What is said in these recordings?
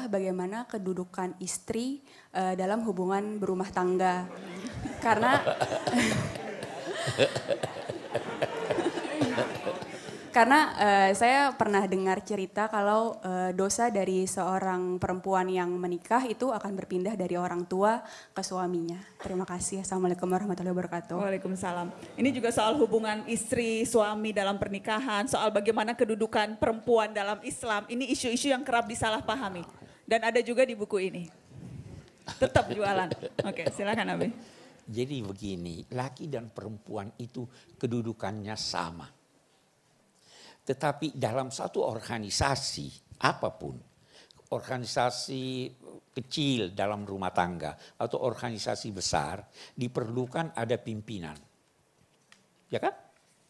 adalah bagaimana kedudukan istri uh, dalam hubungan berumah tangga. Karena karena uh, saya pernah dengar cerita kalau uh, dosa dari seorang perempuan yang menikah itu akan berpindah dari orang tua ke suaminya. Terima kasih. Assalamualaikum warahmatullahi wabarakatuh. Waalaikumsalam. Ini juga soal hubungan istri suami dalam pernikahan, soal bagaimana kedudukan perempuan dalam Islam. Ini isu-isu yang kerap disalahpahami. Dan ada juga di buku ini. Tetap jualan. Oke, silakan Abi. Jadi begini, laki dan perempuan itu kedudukannya sama. Tetapi dalam satu organisasi apapun, organisasi kecil dalam rumah tangga atau organisasi besar diperlukan ada pimpinan. Ya kan?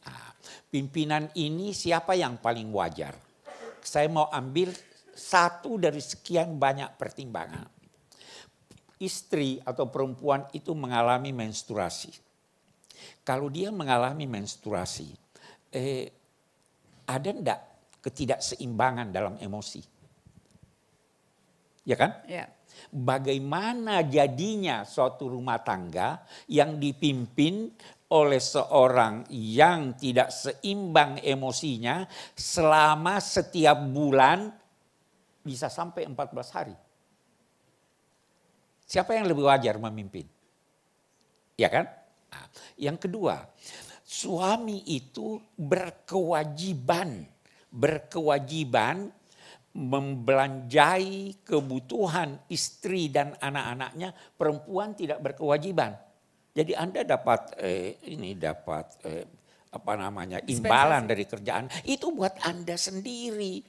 Nah, pimpinan ini siapa yang paling wajar? Saya mau ambil satu dari sekian banyak pertimbangan. Istri atau perempuan itu mengalami menstruasi. Kalau dia mengalami menstruasi, eh, ada ndak ketidakseimbangan dalam emosi? Ya kan? Ya. Bagaimana jadinya suatu rumah tangga yang dipimpin oleh seorang yang tidak seimbang emosinya selama setiap bulan bisa sampai 14 hari. Siapa yang lebih wajar memimpin? Ya kan? Nah, yang kedua, suami itu berkewajiban, berkewajiban membelanjai kebutuhan istri dan anak-anaknya, perempuan tidak berkewajiban. Jadi Anda dapat eh, ini dapat eh, apa namanya imbalan dari kerjaan itu buat Anda sendiri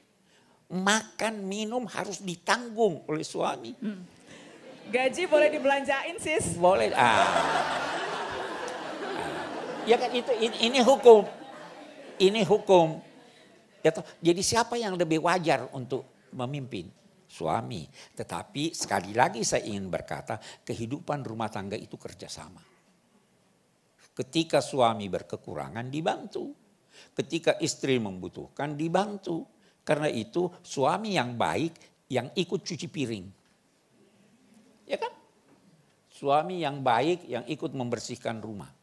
makan minum harus ditanggung oleh suami. Hmm. Gaji boleh dibelanjain sis? Boleh. Ah. ah. ya kan itu ini, ini hukum, ini hukum. Ya jadi siapa yang lebih wajar untuk memimpin? Suami. Tetapi sekali lagi saya ingin berkata kehidupan rumah tangga itu kerjasama. Ketika suami berkekurangan dibantu. Ketika istri membutuhkan dibantu karena itu suami yang baik yang ikut cuci piring. Ya kan? Suami yang baik yang ikut membersihkan rumah.